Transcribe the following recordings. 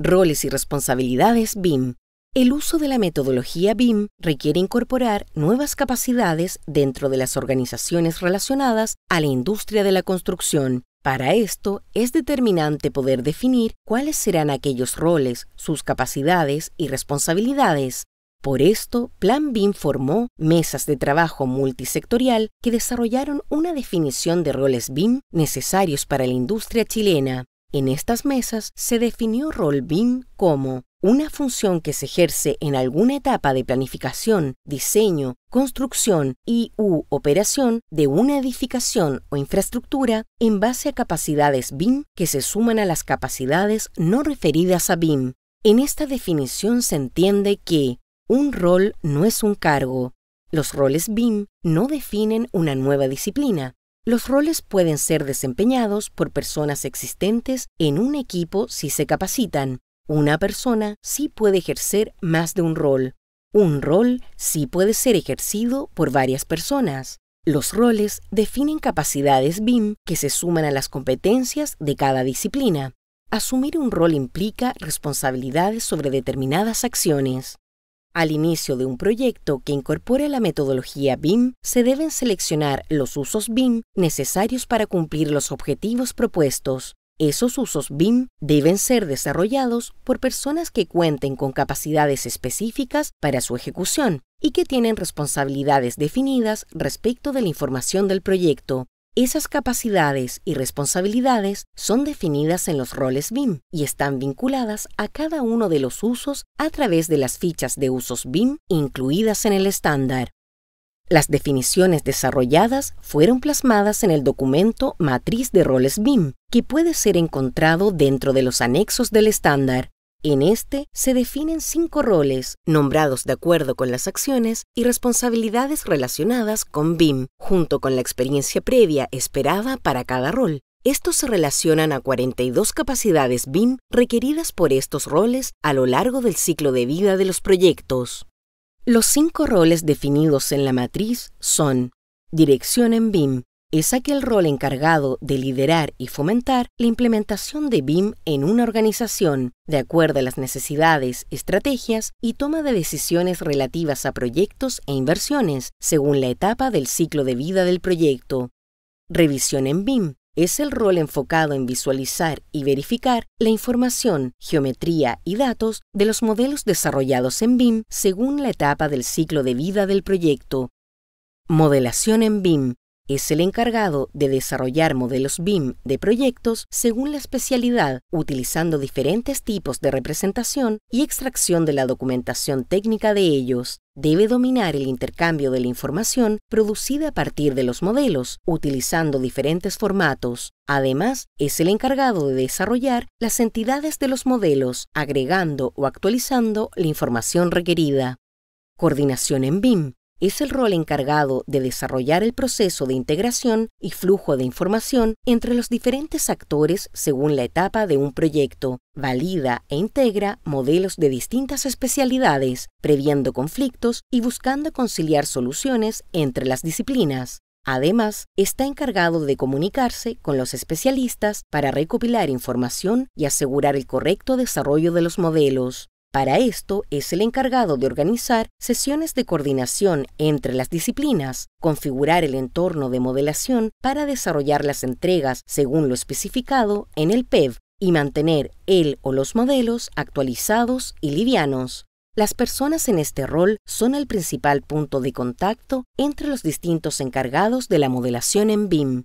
Roles y responsabilidades BIM. El uso de la metodología BIM requiere incorporar nuevas capacidades dentro de las organizaciones relacionadas a la industria de la construcción. Para esto es determinante poder definir cuáles serán aquellos roles, sus capacidades y responsabilidades. Por esto, Plan BIM formó mesas de trabajo multisectorial que desarrollaron una definición de roles BIM necesarios para la industria chilena. En estas mesas se definió rol BIM como una función que se ejerce en alguna etapa de planificación, diseño, construcción y u operación de una edificación o infraestructura en base a capacidades BIM que se suman a las capacidades no referidas a BIM. En esta definición se entiende que un rol no es un cargo. Los roles BIM no definen una nueva disciplina, los roles pueden ser desempeñados por personas existentes en un equipo si se capacitan. Una persona sí puede ejercer más de un rol. Un rol sí puede ser ejercido por varias personas. Los roles definen capacidades BIM que se suman a las competencias de cada disciplina. Asumir un rol implica responsabilidades sobre determinadas acciones. Al inicio de un proyecto que incorpore la metodología BIM, se deben seleccionar los usos BIM necesarios para cumplir los objetivos propuestos. Esos usos BIM deben ser desarrollados por personas que cuenten con capacidades específicas para su ejecución y que tienen responsabilidades definidas respecto de la información del proyecto. Esas capacidades y responsabilidades son definidas en los roles BIM y están vinculadas a cada uno de los usos a través de las fichas de usos BIM incluidas en el estándar. Las definiciones desarrolladas fueron plasmadas en el documento Matriz de Roles BIM, que puede ser encontrado dentro de los anexos del estándar. En este se definen cinco roles, nombrados de acuerdo con las acciones y responsabilidades relacionadas con BIM, junto con la experiencia previa esperada para cada rol. Estos se relacionan a 42 capacidades BIM requeridas por estos roles a lo largo del ciclo de vida de los proyectos. Los cinco roles definidos en la matriz son Dirección en BIM, es aquel rol encargado de liderar y fomentar la implementación de BIM en una organización, de acuerdo a las necesidades, estrategias y toma de decisiones relativas a proyectos e inversiones, según la etapa del ciclo de vida del proyecto. Revisión en BIM es el rol enfocado en visualizar y verificar la información, geometría y datos de los modelos desarrollados en BIM según la etapa del ciclo de vida del proyecto. Modelación en BIM es el encargado de desarrollar modelos BIM de proyectos según la especialidad, utilizando diferentes tipos de representación y extracción de la documentación técnica de ellos. Debe dominar el intercambio de la información producida a partir de los modelos, utilizando diferentes formatos. Además, es el encargado de desarrollar las entidades de los modelos, agregando o actualizando la información requerida. Coordinación en BIM es el rol encargado de desarrollar el proceso de integración y flujo de información entre los diferentes actores según la etapa de un proyecto, valida e integra modelos de distintas especialidades, previendo conflictos y buscando conciliar soluciones entre las disciplinas. Además, está encargado de comunicarse con los especialistas para recopilar información y asegurar el correcto desarrollo de los modelos. Para esto es el encargado de organizar sesiones de coordinación entre las disciplinas, configurar el entorno de modelación para desarrollar las entregas según lo especificado en el PEV y mantener el o los modelos actualizados y livianos. Las personas en este rol son el principal punto de contacto entre los distintos encargados de la modelación en BIM.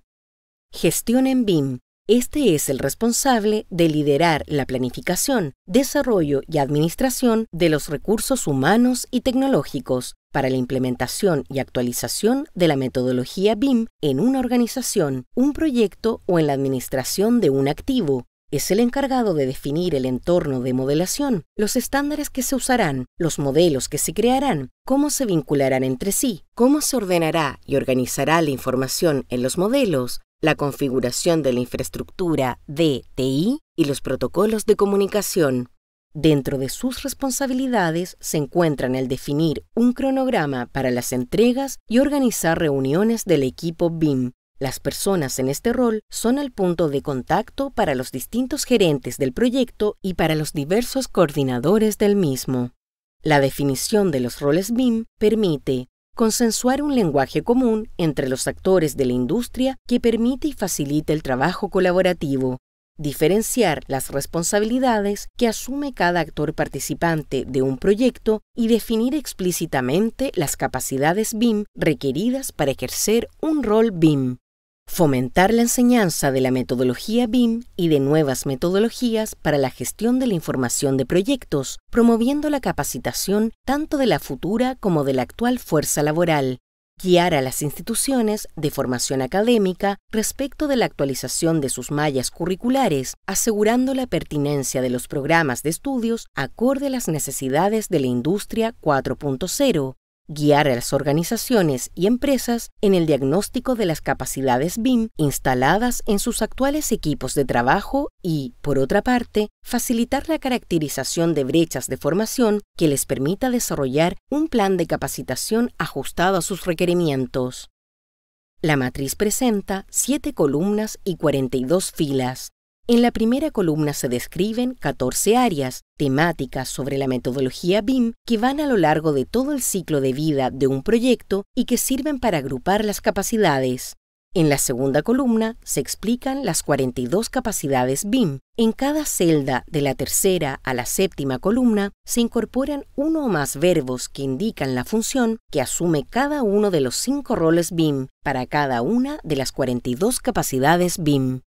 Gestión en BIM este es el responsable de liderar la planificación, desarrollo y administración de los recursos humanos y tecnológicos para la implementación y actualización de la metodología BIM en una organización, un proyecto o en la administración de un activo, es el encargado de definir el entorno de modelación, los estándares que se usarán, los modelos que se crearán, cómo se vincularán entre sí, cómo se ordenará y organizará la información en los modelos, la configuración de la infraestructura DTI y los protocolos de comunicación. Dentro de sus responsabilidades se encuentran el definir un cronograma para las entregas y organizar reuniones del equipo BIM. Las personas en este rol son el punto de contacto para los distintos gerentes del proyecto y para los diversos coordinadores del mismo. La definición de los roles BIM permite consensuar un lenguaje común entre los actores de la industria que permite y facilite el trabajo colaborativo, diferenciar las responsabilidades que asume cada actor participante de un proyecto y definir explícitamente las capacidades BIM requeridas para ejercer un rol BIM. Fomentar la enseñanza de la metodología BIM y de nuevas metodologías para la gestión de la información de proyectos, promoviendo la capacitación tanto de la futura como de la actual fuerza laboral. Guiar a las instituciones de formación académica respecto de la actualización de sus mallas curriculares, asegurando la pertinencia de los programas de estudios acorde a las necesidades de la industria 4.0 guiar a las organizaciones y empresas en el diagnóstico de las capacidades BIM instaladas en sus actuales equipos de trabajo y, por otra parte, facilitar la caracterización de brechas de formación que les permita desarrollar un plan de capacitación ajustado a sus requerimientos. La matriz presenta 7 columnas y 42 filas, en la primera columna se describen 14 áreas temáticas sobre la metodología BIM que van a lo largo de todo el ciclo de vida de un proyecto y que sirven para agrupar las capacidades. En la segunda columna se explican las 42 capacidades BIM. En cada celda de la tercera a la séptima columna se incorporan uno o más verbos que indican la función que asume cada uno de los cinco roles BIM para cada una de las 42 capacidades BIM.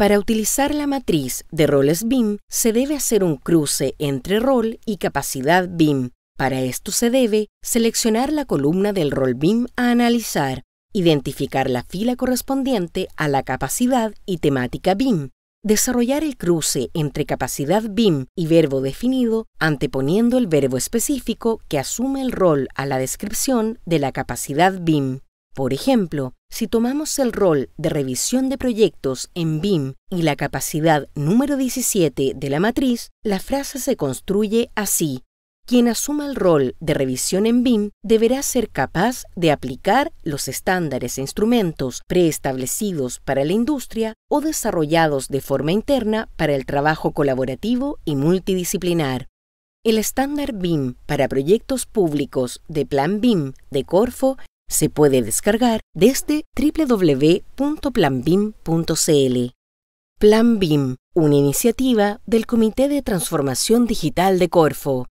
Para utilizar la matriz de roles BIM, se debe hacer un cruce entre rol y capacidad BIM. Para esto se debe seleccionar la columna del rol BIM a analizar, identificar la fila correspondiente a la capacidad y temática BIM, desarrollar el cruce entre capacidad BIM y verbo definido, anteponiendo el verbo específico que asume el rol a la descripción de la capacidad BIM. Por ejemplo, si tomamos el rol de revisión de proyectos en BIM y la capacidad número 17 de la matriz, la frase se construye así. Quien asuma el rol de revisión en BIM deberá ser capaz de aplicar los estándares e instrumentos preestablecidos para la industria o desarrollados de forma interna para el trabajo colaborativo y multidisciplinar. El estándar BIM para proyectos públicos de Plan BIM de Corfo se puede descargar desde www.planbim.cl. Plan BIM, una iniciativa del Comité de Transformación Digital de Corfo.